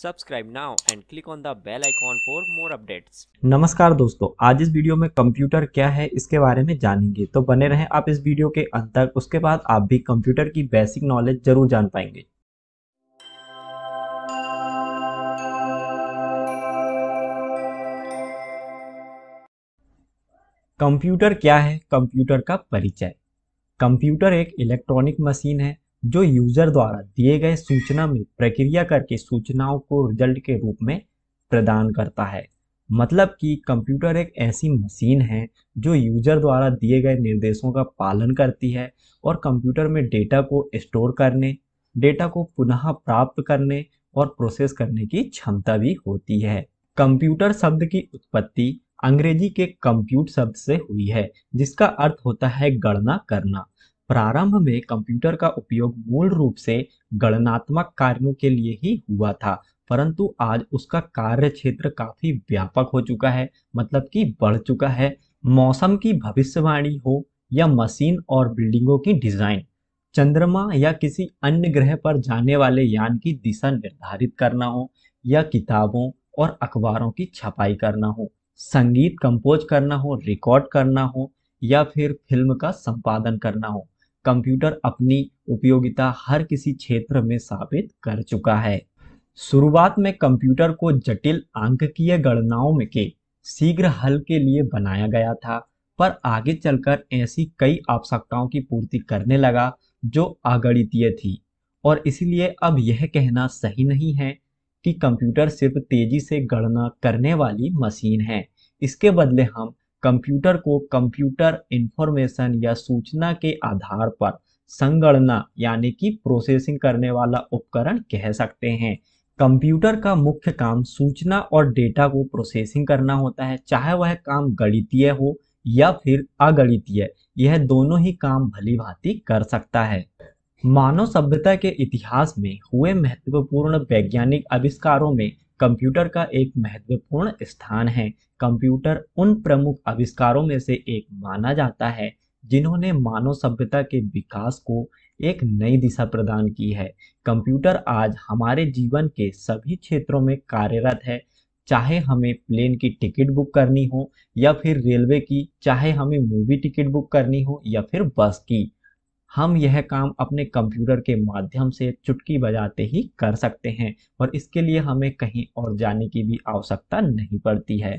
subscribe now and click on the bell icon for more updates नमस्कार दोस्तों आज इस वीडियो में कंप्यूटर क्या है इसके बारे में जानेंगे तो बने रहें आप इस वीडियो के अंत तक उसके बाद आप भी कंप्यूटर की बेसिक नॉलेज जरूर जान पाएंगे कंप्यूटर क्या है कंप्यूटर का परिचय कंप्यूटर एक इलेक्ट्रॉनिक मशीन है जो यूजर द्वारा दिए गए सूचना में प्रक्रिया करके सूचनाओं को रिजल्ट के रूप में प्रदान करता है मतलब कि कंप्यूटर एक ऐसी मशीन है जो यूजर द्वारा दिए गए निर्देशों का पालन करती है और कंप्यूटर में डेटा को स्टोर करने डेटा को पुनः प्राप्त करने और प्रोसेस करने की क्षमता भी होती है कंप्यूटर शब्द की उत्पत्ति अंग्रेजी के कंप्यूट शब्द से हुई है जिसका अर्थ होता है गणना करना प्रारंभ में कंप्यूटर का उपयोग मूल रूप से गणनात्मक कार्यों के लिए ही हुआ था परंतु आज उसका कार्य क्षेत्र काफी व्यापक हो चुका है मतलब कि बढ़ चुका है मौसम की भविष्यवाणी हो या मशीन और बिल्डिंगों की डिजाइन चंद्रमा या किसी अन्य ग्रह पर जाने वाले यान की दिशा निर्धारित करना हो या किताबों और अखबारों की छपाई करना हो संगीत कंपोज करना हो रिकॉर्ड करना हो या फिर फिल्म का संपादन करना हो कंप्यूटर अपनी उपयोगिता हर किसी क्षेत्र में साबित कर चुका है शुरुआत में कंप्यूटर को जटिल अंकीय गणनाओं में के शीघ्र हल के लिए बनाया गया था पर आगे चलकर ऐसी कई आवश्यकताओं की पूर्ति करने लगा जो अगणितीय थी और इसलिए अब यह कहना सही नहीं है कि कंप्यूटर सिर्फ तेजी से गणना करने वाली मशीन है इसके बदले हम कंप्यूटर को कंप्यूटर इंफॉर्मेशन या सूचना के आधार पर संगणना यानी कि प्रोसेसिंग करने वाला उपकरण कह सकते हैं कंप्यूटर का मुख्य काम सूचना और डेटा को प्रोसेसिंग करना होता है चाहे वह काम गणितीय हो या फिर अगणितीय यह दोनों ही काम भली भांति कर सकता है मानव सभ्यता के इतिहास में हुए महत्वपूर्ण वैज्ञानिक आविष्कारों में कंप्यूटर का एक महत्वपूर्ण स्थान है कंप्यूटर उन प्रमुख आविष्कारों में से एक माना जाता है जिन्होंने मानव सभ्यता के विकास को एक नई दिशा प्रदान की है कंप्यूटर आज हमारे जीवन के सभी क्षेत्रों में कार्यरत है चाहे हमें प्लेन की टिकट बुक करनी हो या फिर रेलवे की चाहे हमें मूवी टिकट बुक करनी हो या फिर बस की हम यह काम अपने कंप्यूटर के माध्यम से चुटकी बजाते ही कर सकते हैं और इसके लिए हमें कहीं और जाने की भी आवश्यकता नहीं पड़ती है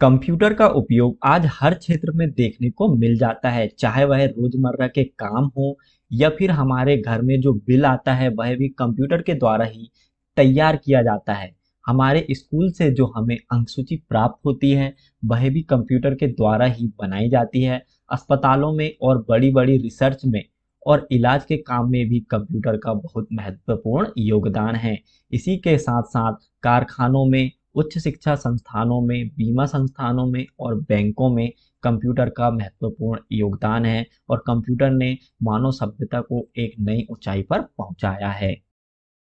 कंप्यूटर का उपयोग आज हर क्षेत्र में देखने को मिल जाता है चाहे वह रोजमर्रा के काम हो या फिर हमारे घर में जो बिल आता है वह भी कंप्यूटर के द्वारा ही तैयार किया जाता है हमारे स्कूल से जो हमें अंक सूची प्राप्त होती है वह भी कंप्यूटर के द्वारा ही बनाई जाती है अस्पतालों में और बड़ी बड़ी रिसर्च में और इलाज के काम में भी कंप्यूटर का बहुत महत्वपूर्ण योगदान है इसी के साथ साथ कारखानों में उच्च शिक्षा संस्थानों में बीमा संस्थानों में और बैंकों में कंप्यूटर का महत्वपूर्ण योगदान है और कंप्यूटर ने मानव सभ्यता को एक नई ऊंचाई पर पहुंचाया है